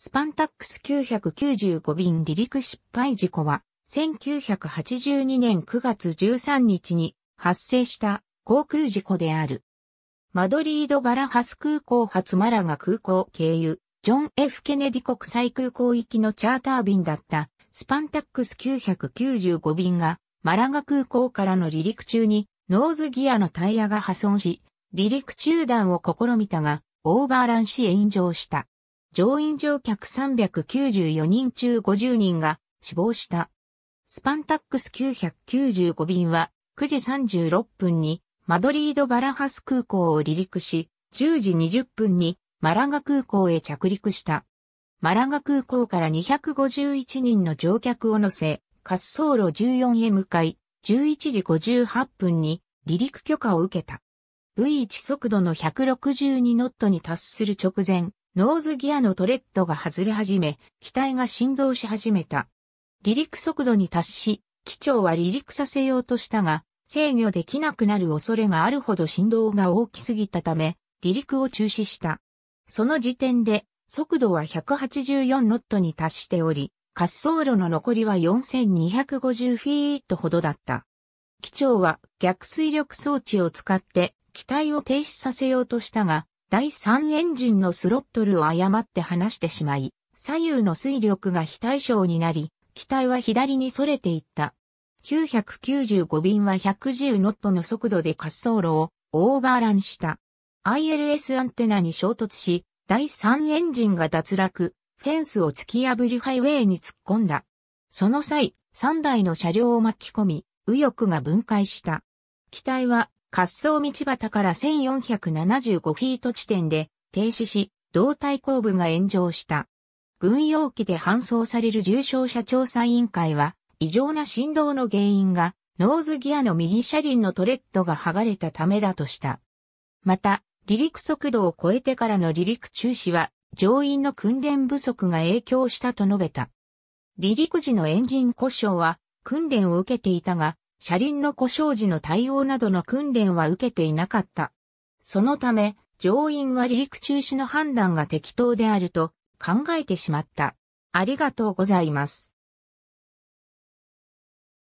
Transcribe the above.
スパンタックス995便離陸失敗事故は、1982年9月13日に発生した航空事故である。マドリード・バラハス空港発マラガ空港経由、ジョン・ F・ ケネディ国際空港行きのチャーター便だったスパンタックス995便がマラガ空港からの離陸中にノーズギアのタイヤが破損し、離陸中断を試みたが、オーバーランし炎上した。乗員乗客394人中50人が死亡した。スパンタックス995便は9時36分にマドリード・バラハス空港を離陸し、10時20分にマラガ空港へ着陸した。マラガ空港から251人の乗客を乗せ、滑走路14へ向かい、11時58分に離陸許可を受けた。V1 速度の162ノットに達する直前、ノーズギアのトレッドが外れ始め、機体が振動し始めた。離陸速度に達し、機長は離陸させようとしたが、制御できなくなる恐れがあるほど振動が大きすぎたため、離陸を中止した。その時点で、速度は184ノットに達しており、滑走路の残りは4250フィートほどだった。機長は逆水力装置を使って機体を停止させようとしたが、第3エンジンのスロットルを誤って離してしまい、左右の水力が非対称になり、機体は左に逸れていった。995便は110ノットの速度で滑走路をオーバーランした。ILS アンテナに衝突し、第3エンジンが脱落、フェンスを突き破りハイウェイに突っ込んだ。その際、3台の車両を巻き込み、右翼が分解した。機体は滑走道端から1475フィート地点で停止し、胴体後部が炎上した。軍用機で搬送される重症者調査委員会は、異常な振動の原因が、ノーズギアの右車輪のトレッドが剥がれたためだとした。また、離陸速度を超えてからの離陸中止は、乗員の訓練不足が影響したと述べた。離陸時のエンジン故障は、訓練を受けていたが、車輪の故障時の対応などの訓練は受けていなかった。そのため、乗員は離陸中止の判断が適当であると考えてしまった。ありがとうございます。